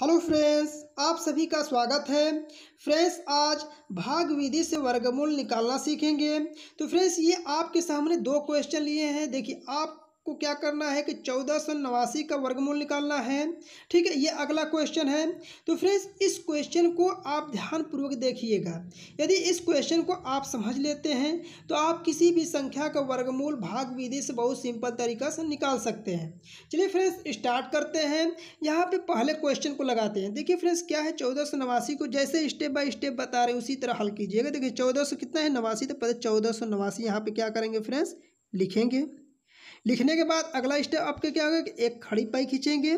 hello friends आप सभी का स्वागत है फ्रेंड्स आज भाग विधि से वर्गमूल निकालना सीखेंगे तो फ्रेंड्स ये आपके सामने दो क्वेश्चन लिए हैं देखिए आप को क्या करना है कि चौदह सौ नवासी का वर्गमूल निकालना है ठीक है ये अगला क्वेश्चन है तो फ्रेंड्स इस क्वेश्चन को आप ध्यानपूर्वक देखिएगा यदि इस क्वेश्चन को आप समझ लेते हैं तो आप किसी भी संख्या का वर्गमूल भाग विधि से बहुत सिंपल तरीका से निकाल सकते हैं चलिए फ्रेंड्स स्टार्ट करते हैं यहाँ पर पहले क्वेश्चन को लगाते हैं देखिए फ्रेंड्स क्या है चौदह सौ नवासी को जैसे स्टेप बाय स्टेप बता रहे हैं उसी तरह हल कीजिएगा देखिए चौदह सौ कितना है नवासी तो पता चौदह सौ नवासी यहाँ पर क्या करेंगे फ्रेंड्स लिखेंगे लिखने के बाद अगला स्टेप आपके क्या होगा कि एक खड़ी पाई खींचेंगे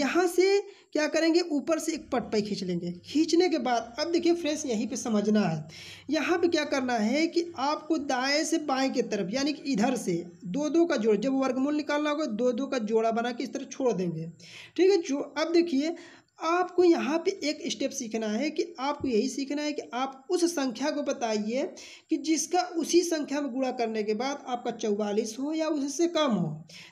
यहाँ से क्या करेंगे ऊपर से एक पट पाई खींच लेंगे खींचने के बाद अब देखिए फ्रेंड्स यहीं पे समझना है यहाँ पे क्या करना है कि आपको दाएं से बाएं की तरफ यानी कि इधर से दो दो का जोड़ जब वर्गमूल निकालना होगा दो दो का जोड़ा बना के इस तरह छोड़ देंगे ठीक है जो अब देखिए आपको यहाँ पे एक स्टेप सीखना है कि आपको यही सीखना है कि आप उस संख्या को बताइए कि जिसका उसी संख्या में गुणा करने के बाद आपका चौवालीस हो या उससे कम हो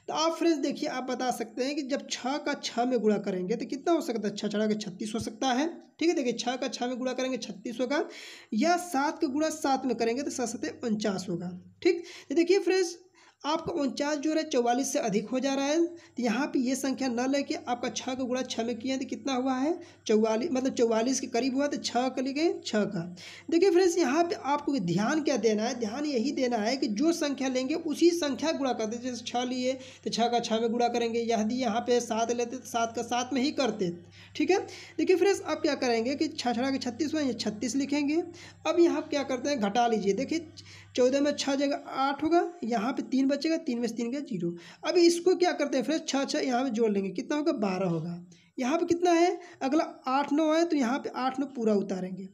तो आप फ्रेंड्स देखिए आप बता सकते हैं कि जब छः का छः में गुणा करेंगे तो कितना हो सकता है छः छड़ा के छत्तीस हो सकता है ठीक है देखिए छः का छः में गुणा करेंगे छत्तीस होगा या सात का गुणा सात में करेंगे तो सत सत्य उनचास होगा ठीक तो देखिए फ्रेंड्स आपका उनचास जो है चौवालीस से अधिक हो जा रहा है तो यहाँ पे ये संख्या न लेके आपका छः का गुणा छः में किया तो कितना हुआ है चौवालीस मतलब चौवालीस के करीब हुआ तो छः का लिखे छः का देखिए फ्रेंड्स यहाँ पे आपको ध्यान क्या देना है ध्यान यही देना है कि जो संख्या लेंगे उसी संख्या गुणा करते जैसे छः लिए तो छः का छः में गुणा करेंगे यदि यहाँ पर सात लेते तो सात का सात में ही करते ठीक है देखिए फ्रेंड्स आप क्या करेंगे कि छः छड़ा के छत्तीस हुआ छत्तीस लिखेंगे अब यहाँ क्या करते हैं घटा लीजिए देखिए चौदह में छः जगह आठ होगा यहाँ पे तीन बचेगा तीन में से तीन का जीरो अब इसको क्या करते हैं फ्रेंड छः छः यहाँ पे जोड़ लेंगे कितना होगा बारह होगा यहाँ पे कितना है अगला आठ नौ है तो यहाँ पे आठ नौ पूरा उतारेंगे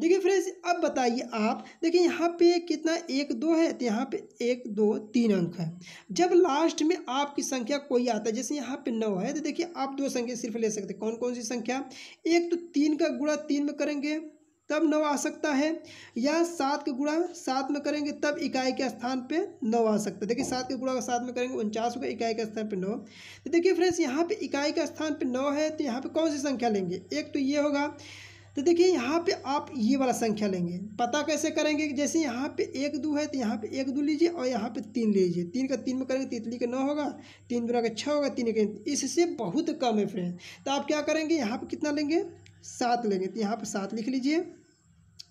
देखिए फ्रेंड्स अब बताइए आप देखिए यहाँ पे कितना एक दो है तो यहाँ पे एक दो तीन अंक है जब लास्ट में आपकी संख्या कोई आता है जैसे यहाँ पे नौ है तो देखिए आप दो संख्या सिर्फ ले सकते कौन कौन सी संख्या एक तो तीन का गुणा तीन में करेंगे तब नौ आ सकता है या सात के गुणा सात में करेंगे तब इकाई के स्थान पे नौ आ सकता है देखिए सात के गुणा का सात में करेंगे उनचास होगा इकाई के स्थान पे नौ तो देखिए फ्रेंड्स यहाँ पे इकाई के स्थान पे नौ है तो यहाँ पे कौन सी संख्या लेंगे एक तो ये होगा तो देखिए यहाँ पे आप ये वाला संख्या लेंगे पता कैसे करेंगे जैसे यहाँ पे एक दो है तो यहाँ पे एक दो लीजिए और यहाँ पे तीन लीजिए तीन का तीन में करेंगे तो तितली का नौ होगा तीन बुरा का छः होगा तीन का इससे बहुत कम है फ्रेंड तो आप क्या करेंगे यहाँ पे कितना लेंगे सात लेंगे तो यहाँ पे सात लिख लीजिए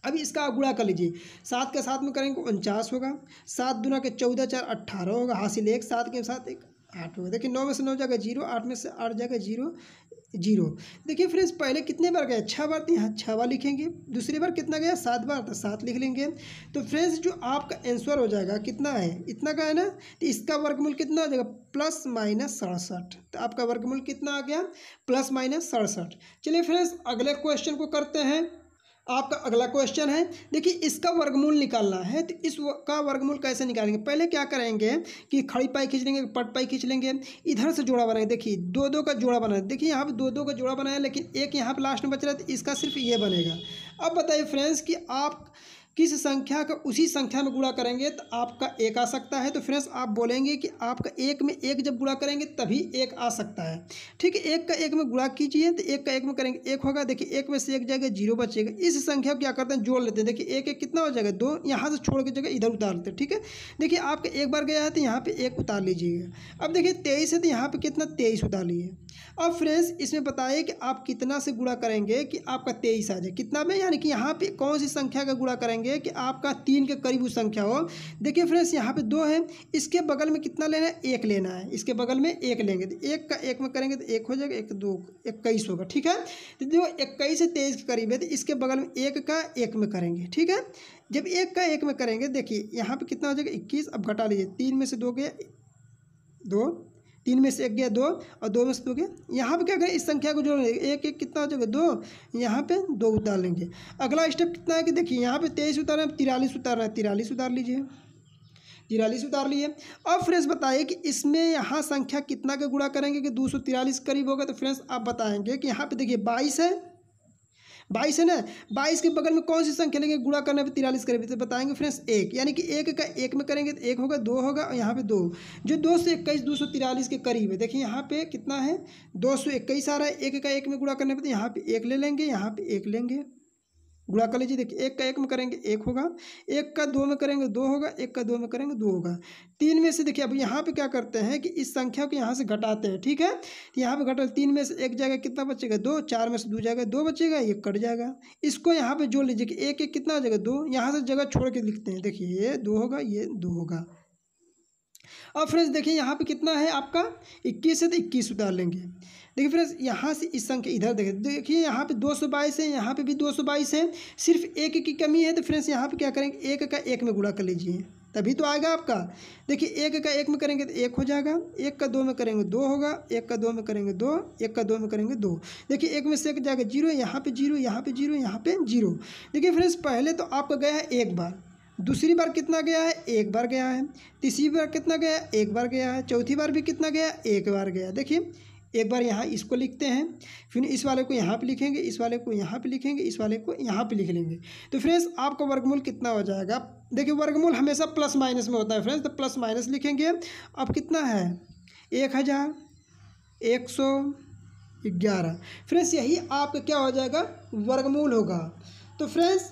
अभी इसका आप गुणा कर लीजिए सात का साथ में करेंगे उनचास होगा सात दुना के चौदह चार अट्ठारह होगा हासिल एक सात के साथ एक आठ होगा देखिए नौ में से नौ जगह जीरो आठ में से आठ जगह जीरो जीरो देखिए फ्रेंड्स पहले कितने बार गया छः बार यहाँ छः बार लिखेंगे दूसरी बार कितना गया सात बार तो सात लिख लेंगे तो फ्रेंड्स जो आपका आंसर हो जाएगा कितना है इतना का है ना तो इसका वर्गमूल कितना हो जाएगा प्लस माइनस सड़सठ तो आपका वर्गमूल कितना आ गया प्लस माइनस सड़सठ चलिए फ्रेंड्स अगले क्वेश्चन को करते हैं आपका अगला क्वेश्चन है देखिए इसका वर्गमूल निकालना है तो इस का वर्गमूल कैसे निकालेंगे पहले क्या करेंगे कि खड़ी पाई खींच लेंगे पट पाई खींच लेंगे इधर से जोड़ा बनाएंगे देखिए दो दो का जोड़ा बनाए देखिए यहाँ पर दो दो का जोड़ा बनाया लेकिन एक यहाँ पर लास्ट में बच रहा है तो इसका सिर्फ ये बनेगा अब बताइए फ्रेंड्स कि आप किस संख्या का उसी संख्या में गुणा करेंगे तो आपका एक आ सकता है तो फ्रेंड्स आप बोलेंगे कि आपका एक में एक जब गुणा करेंगे तभी एक आ सकता है ठीक है एक का एक में गुणा कीजिए तो एक का एक में करेंगे एक होगा देखिए एक में से एक जाएगा जीरो बचेगा इस संख्या को क्या करते हैं जोड़ लेते हैं देखिए एक एक कितना हो जाएगा दो यहाँ से छोड़ के जगह इधर उतार लेते हैं ठीक है देखिए आपका एक बार गया है तो यहाँ पर एक उतार लीजिएगा अब देखिए तेईस है तो यहाँ पर कितना तेईस उतार लिए अब फ्रेंड्स इसमें बताइए कि आप कितना से गुणा करेंगे कि आपका तेईस आ जाए कितना में यानी कि यहाँ पर कौन सी संख्या का गुणा करेंगे होंगे कि आपका तीन के करीब वो संख्या हो देखिए फ्रेंड्स यहाँ पे दो है इसके बगल में कितना लेना है एक लेना है इसके बगल में एक लेंगे तो एक का एक में करेंगे तो एक हो जाएगा एक दो इक्कीस होगा ठीक है तो जो इक्कीस से तेईस के करीब है तो इसके बगल में एक का एक में करेंगे ठीक है जब एक का एक में करेंगे देखिए यहाँ पर कितना हो जाएगा इक्कीस अब घटा लीजिए तीन में से दो गया दो तीन में से एक गया दो और दो में से दो गया यहाँ पर क्या करें इस संख्या को जोड़ेंगे एक एक कितना हो जाएगा दो यहाँ पे दो उतार लेंगे अगला स्टेप कितना है कि देखिए यहाँ पे तेईस रहे हैं तिरालीस रहे हैं तिरालीस उतार लीजिए तिरालीस उतार लिए अब फ्रेंड्स बताइए कि इसमें यहाँ संख्या कितना का गुणा करेंगे कि दो सौ तिरालीस करीब होगा तो फ्रेंड्स आप बताएंगे कि यहाँ पे देखिए बाईस है बाईस है ना बाईस के बगल में कौन सी संख्या लेंगे गुड़ा करने पर तिरालीस करेंगे तो बताएंगे फ्रेंड्स एक यानी कि एक का एक में करेंगे तो एक होगा दो होगा और यहाँ पे दो जो दो सौ इक्कीस दो सौ तिरालीस के करीब है देखिए यहाँ पे कितना है दो सौ इक्कीस आ रहा है एक का एक में गुड़ा करने पर तो यहाँ पे एक ले लेंगे यहाँ पे एक लेंगे गुणा कर लीजिए देखिए एक का एक में करेंगे एक होगा एक का दो में करेंगे दो होगा एक का दो में करेंगे दो होगा तीन में से देखिए अब यहाँ पे क्या करते हैं कि इस संख्या को यहाँ से घटाते हैं ठीक है तो यहाँ पे घटा तीन में से एक जाएगा कितना बचेगा दो चार में से दो जाएगा दो बचेगा एक कट जाएगा इसको यहाँ पर जोड़ लीजिए कि एक एक कितना हो जाएगा दो यहाँ से जगह छोड़ के लिखते हैं देखिए ये दो होगा ये दो होगा अब फ्रेंड्स देखिए यहाँ पे कितना है आपका इक्कीस है तो इक्कीस उतार लेंगे देखिए फ्रेंड्स यहाँ से इस संख्या इधर देखें देखिए यहाँ पे 222 है यहाँ पे भी 222 है सिर्फ एक की कमी है तो फ्रेंड्स यहाँ पे क्या करेंगे एक का एक में गुड़ा कर लीजिए तभी तो आएगा आपका देखिए एक का एक में करेंगे तो एक हो जाएगा एक का दो में करेंगे दो होगा एक का दो में करेंगे दो एक का दो में करेंगे दो देखिए एक में से एक जाएगा जीरो यहाँ पे जीरो यहाँ पे जीरो यहाँ पे जीरो देखिए फ्रेंड्स पहले तो आपका गया है एक बार दूसरी बार कितना गया है एक बार गया है तीसरी बार कितना गया एक बार गया है चौथी बार भी कितना गया एक बार गया देखिए एक बार यहाँ इसको लिखते हैं फिर इस वाले को यहाँ पे लिखेंगे इस वाले को यहाँ पे लिखेंगे इस वाले को यहाँ पे लिख लेंगे तो फ्रेंड्स आपका वर्गमूल कितना हो जाएगा देखिए वर्गमूल हमेशा प्लस माइनस में होता है फ्रेंड्स तो प्लस माइनस लिखेंगे अब कितना है एक हज़ार एक सौ ग्यारह फ्रेंड्स यही आपका क्या हो जाएगा वर्गमूल होगा तो फ्रेंड्स